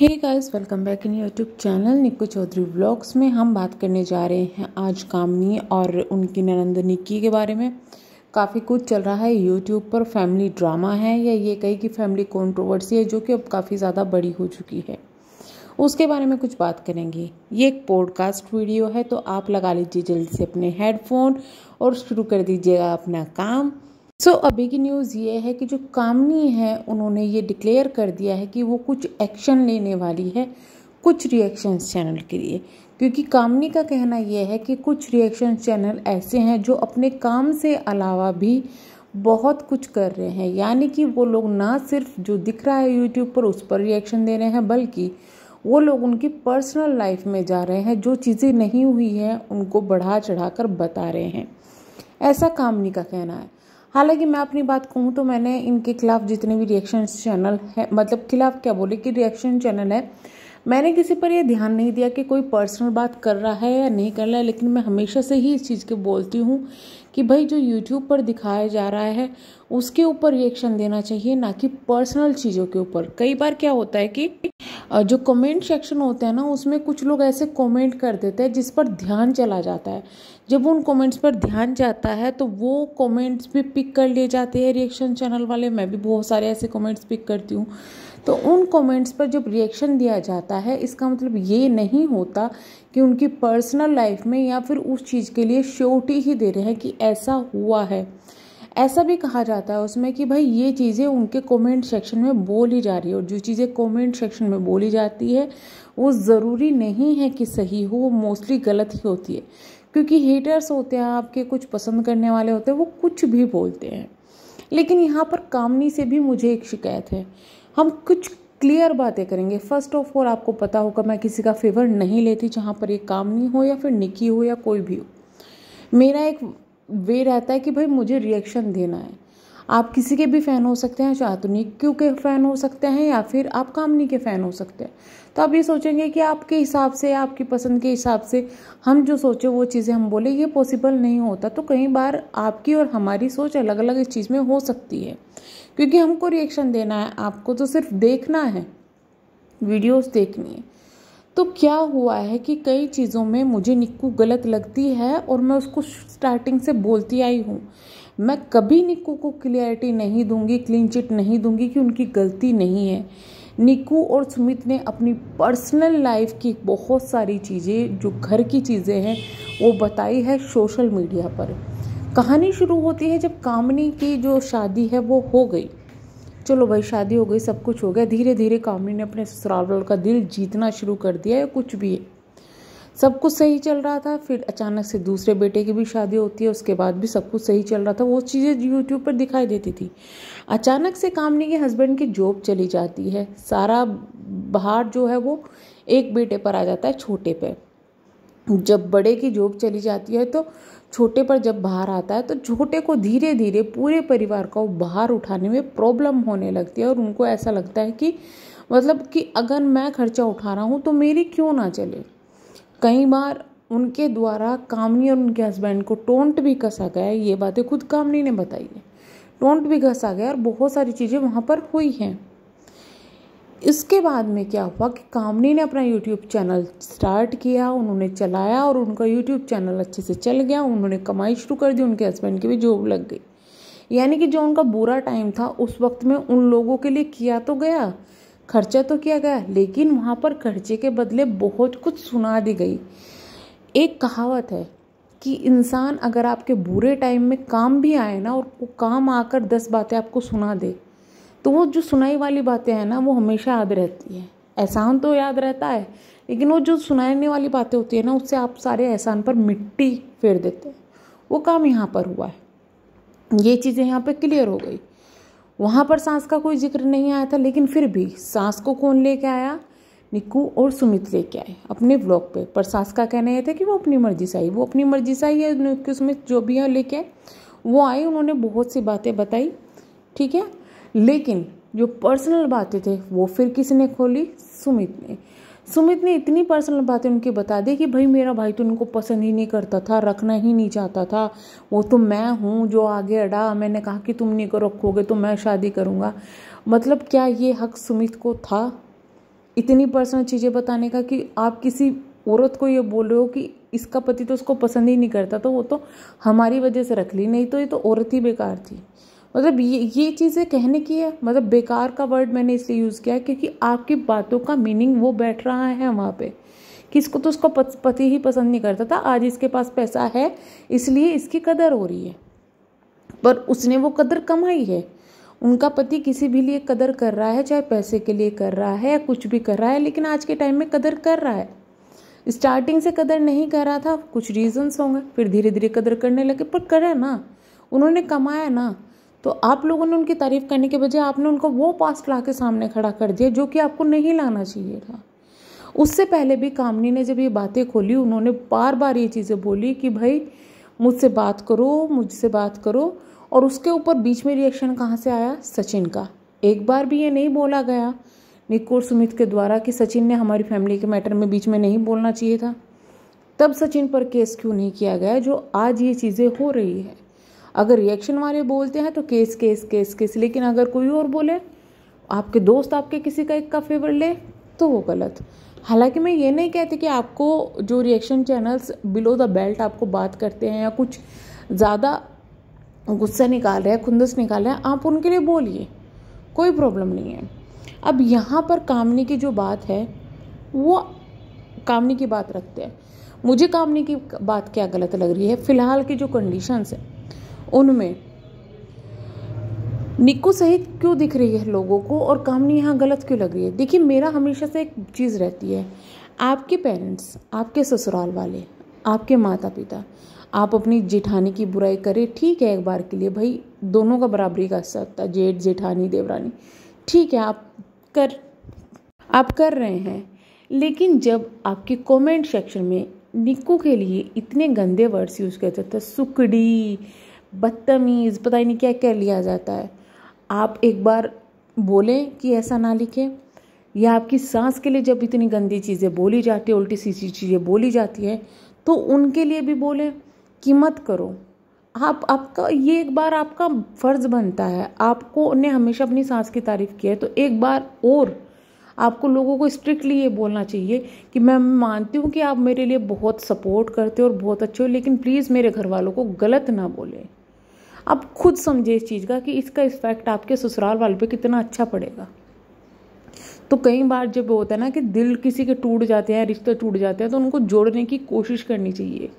hey guys welcome back in YouTube channel Nikku Chaudhary blogs में हम बात करने जा रहे हैं आज कामनी और उनकी ननंद निक्की के बारे में काफ़ी कुछ चल रहा है यूट्यूब पर फैमिली ड्रामा है या ये कही कि फैमिली कॉन्ट्रोवर्सी है जो कि अब काफ़ी ज़्यादा बड़ी हो चुकी है उसके बारे में कुछ बात करेंगे ये एक पॉडकास्ट वीडियो है तो आप लगा लीजिए जल्दी से अपने हेडफोन और शुरू कर दीजिएगा अपना काम सो so, अभी की न्यूज़ ये है कि जो कामनी है उन्होंने ये डिक्लेयर कर दिया है कि वो कुछ एक्शन लेने वाली है कुछ रिएक्शंस चैनल के लिए क्योंकि कामनी का कहना यह है कि कुछ रिएक्शंस चैनल ऐसे हैं जो अपने काम से अलावा भी बहुत कुछ कर रहे हैं यानी कि वो लोग ना सिर्फ जो दिख रहा है यूट्यूब पर उस पर रिएक्शन दे रहे हैं बल्कि वो लोग उनकी पर्सनल लाइफ में जा रहे हैं जो चीज़ें नहीं हुई हैं उनको बढ़ा चढ़ा कर बता रहे हैं ऐसा कामनी का कहना है हालांकि मैं अपनी बात कहूँ तो मैंने इनके खिलाफ जितने भी रिएक्शन चैनल है मतलब खिलाफ क्या बोले कि रिएक्शन चैनल है मैंने किसी पर यह ध्यान नहीं दिया कि कोई पर्सनल बात कर रहा है या नहीं कर रहा है लेकिन मैं हमेशा से ही इस चीज़ के बोलती हूँ कि भाई जो यूट्यूब पर दिखाया जा रहा है उसके ऊपर रिएक्शन देना चाहिए ना कि पर्सनल चीज़ों के ऊपर कई बार क्या होता है कि जो कमेंट सेक्शन होते हैं ना उसमें कुछ लोग ऐसे कमेंट कर देते हैं जिस पर ध्यान चला जाता है जब उन कमेंट्स पर ध्यान जाता है तो वो कमेंट्स भी पिक कर लिए जाते हैं रिएक्शन चैनल वाले मैं भी बहुत सारे ऐसे कमेंट्स पिक करती हूँ तो उन कमेंट्स पर जब रिएक्शन दिया जाता है इसका मतलब ये नहीं होता कि उनकी पर्सनल लाइफ में या फिर उस चीज़ के लिए श्योरिटी ही दे रहे हैं कि ऐसा हुआ है ऐसा भी कहा जाता है उसमें कि भाई ये चीज़ें उनके कमेंट सेक्शन में बोली जा रही है और जो चीज़ें कमेंट सेक्शन में बोली जाती है वो ज़रूरी नहीं है कि सही हो वो मोस्टली गलत ही होती है क्योंकि हेटर्स होते हैं आपके कुछ पसंद करने वाले होते हैं वो कुछ भी बोलते हैं लेकिन यहाँ पर कामनी से भी मुझे एक शिकायत है हम कुछ क्लियर बातें करेंगे फर्स्ट ऑफ ऑल आपको पता होगा मैं किसी का फेवर नहीं लेती जहाँ पर ये काम नहीं हो या फिर निकी हो या कोई भी हो मेरा एक वे रहता है कि भाई मुझे रिएक्शन देना है आप किसी के भी फ़ैन हो सकते हैं चाहे निक्यू के फ़ैन हो सकते हैं या फिर आप कामनी के फ़ैन हो सकते हैं तो आप ये सोचेंगे कि आपके हिसाब से आपकी पसंद के हिसाब से हम जो सोचे वो चीज़ें हम बोले ये पॉसिबल नहीं होता तो कई बार आपकी और हमारी सोच अलग अलग इस चीज़ में हो सकती है क्योंकि हमको रिएक्शन देना है आपको तो सिर्फ देखना है वीडियोस देखनी है तो क्या हुआ है कि कई चीज़ों में मुझे निक्कू गलत लगती है और मैं उसको स्टार्टिंग से बोलती आई हूँ मैं कभी निक्कू को क्लियरिटी नहीं दूंगी क्लीन चिट नहीं दूंगी कि उनकी गलती नहीं है निकू और सुमित ने अपनी पर्सनल लाइफ की बहुत सारी चीज़ें जो घर की चीज़ें हैं वो बताई है सोशल मीडिया पर कहानी शुरू होती है जब कामनी की जो शादी है वो हो गई चलो भाई शादी हो गई सब कुछ हो गया धीरे धीरे कामनी ने अपने ससुराल का दिल जीतना शुरू कर दिया या कुछ भी है सब कुछ सही चल रहा था फिर अचानक से दूसरे बेटे की भी शादी होती है उसके बाद भी सब कुछ सही चल रहा था वो चीज़ें यूट्यूब पर दिखाई देती थी अचानक से कामनी के हस्बैंड की जॉब चली जाती है सारा बाहर जो है वो एक बेटे पर आ जाता है छोटे पर जब बड़े की जॉब चली जाती है तो छोटे पर जब बाहर आता है तो छोटे को धीरे धीरे पूरे परिवार का बाहर उठाने में प्रॉब्लम होने लगती है और उनको ऐसा लगता है कि मतलब कि अगर मैं खर्चा उठा रहा हूँ तो मेरी क्यों ना चले कई बार उनके द्वारा कामनी और उनके हस्बैंड को टोंट भी कसा गया ये बातें खुद कामनी ने बताई है टोंट भी कसा गया और बहुत सारी चीज़ें वहाँ पर हुई हैं इसके बाद में क्या हुआ कि कामनी ने अपना यूट्यूब चैनल स्टार्ट किया उन्होंने चलाया और उनका यूट्यूब चैनल अच्छे से चल गया उन्होंने कमाई शुरू कर दी उनके हस्बैंड की भी जॉब लग गई यानी कि जो उनका बुरा टाइम था उस वक्त में उन लोगों के लिए किया तो गया खर्चा तो किया गया लेकिन वहाँ पर खर्चे के बदले बहुत कुछ सुना दी गई एक कहावत है कि इंसान अगर आपके बुरे टाइम में काम भी आए ना और वो काम आकर दस बातें आपको सुना दे तो वो जो सुनाई वाली बातें हैं ना वो हमेशा याद रहती हैं एहसान तो याद रहता है लेकिन वो जो सुनाने वाली बातें होती है ना उससे आप सारे एहसान पर मिट्टी फेर देते हैं वो काम यहाँ पर हुआ है ये चीज़ें यहाँ पर क्लियर हो गई वहाँ पर सांस का कोई जिक्र नहीं आया था लेकिन फिर भी सांस को कौन लेके आया निक्कू और सुमित लेके आए अपने ब्लॉग पे पर सास का कहना यह था कि वो अपनी मर्जी से आई वो अपनी मर्जी से आई है निक्कू सुमित जो भी है लेके वो आए उन्होंने बहुत सी बातें बताई ठीक है लेकिन जो पर्सनल बातें थे वो फिर किसी ने खोली सुमित ने सुमित ने इतनी पर्सनल बातें उनके बता दी कि भाई मेरा भाई तो उनको पसंद ही नहीं करता था रखना ही नहीं चाहता था वो तो मैं हूँ जो आगे अड़ा मैंने कहा कि तुम नहीं को रखोगे तो मैं शादी करूँगा मतलब क्या ये हक सुमित को था इतनी पर्सनल चीज़ें बताने का कि आप किसी औरत को ये बोल रहे हो कि इसका पति तो उसको पसंद ही नहीं करता तो वो तो हमारी वजह से रख ली नहीं तो ये तो औरत ही बेकार थी मतलब ये ये चीज़ें कहने की है मतलब बेकार का वर्ड मैंने इसलिए यूज़ किया है क्योंकि आपकी बातों का मीनिंग वो बैठ रहा है वहाँ पे किसको तो उसका पति ही पसंद नहीं करता था आज इसके पास पैसा है इसलिए इसकी कदर हो रही है पर उसने वो कदर कमाई है उनका पति किसी भी लिए कदर कर रहा है चाहे पैसे के लिए कर रहा है या कुछ भी कर रहा है लेकिन आज के टाइम में कदर कर रहा है स्टार्टिंग से कदर नहीं कर रहा था कुछ रीजंस होंगे फिर धीरे धीरे कदर करने लगे पर करा ना उन्होंने कमाया ना तो आप लोगों ने उनकी तारीफ करने के बजाय आपने उनको वो पास्ट ला के सामने खड़ा कर दिया जो कि आपको नहीं लाना चाहिए था उससे पहले भी कामनी ने जब ये बातें खोली उन्होंने बार बार ये चीज़ें बोली कि भाई मुझसे बात करो मुझसे बात करो और उसके ऊपर बीच में रिएक्शन कहाँ से आया सचिन का एक बार भी ये नहीं बोला गया निको और सुमित के द्वारा कि सचिन ने हमारी फैमिली के मैटर में बीच में नहीं बोलना चाहिए था तब सचिन पर केस क्यों नहीं किया गया जो आज ये चीज़ें हो रही है अगर रिएक्शन वाले बोलते हैं तो केस केस केस केस लेकिन अगर कोई और बोले आपके दोस्त आपके किसी का एक का फेवर ले तो वो गलत हालांकि मैं ये नहीं कहती कि आपको जो reaction channels below the belt आपको बात करते हैं या कुछ ज़्यादा गुस्सा निकाल रहे हैं खुंदस निकाल रहे हैं आप उनके लिए बोलिए कोई प्रॉब्लम नहीं है अब यहाँ पर कामनी की जो बात है वो कामनी की बात रखते हैं मुझे कामनी की बात क्या गलत लग रही है फ़िलहाल की जो कंडीशंस है उनमें निक्कू सहित क्यों दिख रही है लोगों को और कामनी यहाँ गलत क्यों लग रही है देखिए मेरा हमेशा से एक चीज़ रहती है आपके पेरेंट्स आपके ससुराल वाले आपके माता पिता आप अपनी जेठानी की बुराई करें ठीक है एक बार के लिए भाई दोनों का बराबरी का सकता जेठ जेठानी देवरानी ठीक है आप कर आप कर रहे हैं लेकिन जब आपके कमेंट सेक्शन में निक्कू के लिए इतने गंदे वर्ड्स यूज़ करते थे सुकड़ी बदतमीज़ पता ही नहीं क्या कह लिया जाता है आप एक बार बोलें कि ऐसा ना लिखें या आपकी सांस के लिए जब इतनी गंदी चीज़ें बोली जाती है उल्टी सीधी चीज़ें बोली जाती है तो उनके लिए भी बोलें कि मत करो आप आपका ये एक बार आपका फ़र्ज़ बनता है आपको ने हमेशा अपनी सांस की तारीफ़ की है तो एक बार और आपको लोगों को स्ट्रिक्टली ये बोलना चाहिए कि मैं मानती हूँ कि आप मेरे लिए बहुत सपोर्ट करते हो और बहुत अच्छे हो लेकिन प्लीज़ मेरे घर वालों को गलत ना बोलें आप खुद समझे इस चीज़ का कि इसका इफेक्ट आपके ससुराल वाले पे कितना अच्छा पड़ेगा तो कई बार जब होता है ना कि दिल किसी के टूट जाते हैं रिश्ते टूट जाते हैं तो उनको जोड़ने की कोशिश करनी चाहिए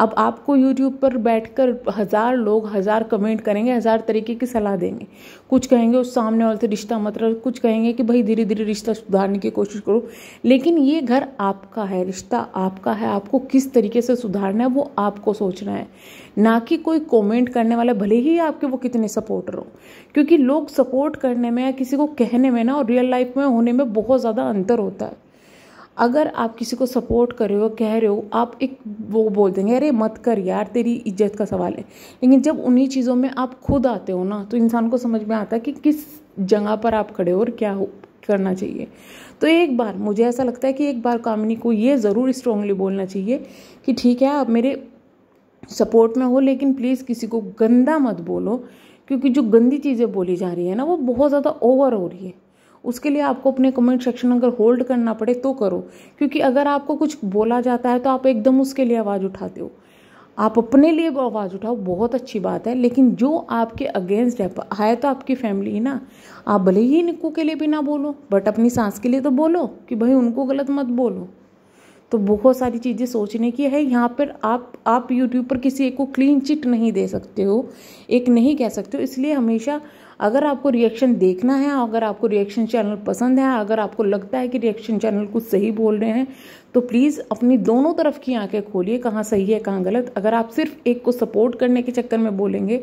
अब आपको यूट्यूब पर बैठकर हज़ार लोग हज़ार कमेंट करेंगे हज़ार तरीके की सलाह देंगे कुछ कहेंगे उस सामने वाले से रिश्ता मत रख कुछ कहेंगे कि भाई धीरे धीरे रिश्ता सुधारने की कोशिश करो लेकिन ये घर आपका है रिश्ता आपका है आपको किस तरीके से सुधारना है वो आपको सोचना है ना कि कोई कमेंट करने वाला भले ही आपके वो कितने सपोर्टर हो क्योंकि लोग सपोर्ट करने में या किसी को कहने में ना और रियल लाइफ में होने में बहुत ज़्यादा अंतर होता है अगर आप किसी को सपोर्ट कर रहे हो कह रहे हो आप एक वो बोल देंगे अरे मत कर यार तेरी इज्जत का सवाल है लेकिन जब उन्हीं चीज़ों में आप खुद आते हो ना तो इंसान को समझ में आता है कि किस जगह पर आप खड़े हो और क्या हो करना चाहिए तो एक बार मुझे ऐसा लगता है कि एक बार कामिनी को ये ज़रूर स्ट्रांगली बोलना चाहिए कि ठीक है आप मेरे सपोर्ट में हो लेकिन प्लीज़ किसी को गंदा मत बोलो क्योंकि जो गंदी चीज़ें बोली जा रही है ना वो बहुत ज़्यादा ओवर हो रही है उसके लिए आपको अपने कमेंट सेक्शन अगर होल्ड करना पड़े तो करो क्योंकि अगर आपको कुछ बोला जाता है तो आप एकदम उसके लिए आवाज़ उठाते हो आप अपने लिए आवाज़ उठाओ बहुत अच्छी बात है लेकिन जो आपके अगेंस्ट है आए तो आपकी फैमिली है ना आप भले ही निक्कू के लिए भी ना बोलो बट अपनी सांस के लिए तो बोलो कि भाई उनको गलत मत बोलो तो बहुत सारी चीज़ें सोचने की है यहाँ पर आप आप यूट्यूब पर किसी एक को क्लीन चिट नहीं दे सकते हो एक नहीं कह सकते हो इसलिए हमेशा अगर आपको रिएक्शन देखना है अगर आपको रिएक्शन चैनल पसंद है अगर आपको लगता है कि रिएक्शन चैनल कुछ सही बोल रहे हैं तो प्लीज़ अपनी दोनों तरफ की आंखें खोलिए कहाँ सही है कहाँ गलत अगर आप सिर्फ एक को सपोर्ट करने के चक्कर में बोलेंगे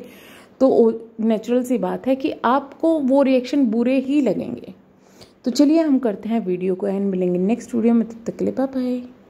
तो नेचुरल सी बात है कि आपको वो रिएक्शन बुरे ही लगेंगे तो चलिए हम करते हैं वीडियो को एंड मिलेंगे नेक्स्ट वीडियो में तब तक के लिए बाय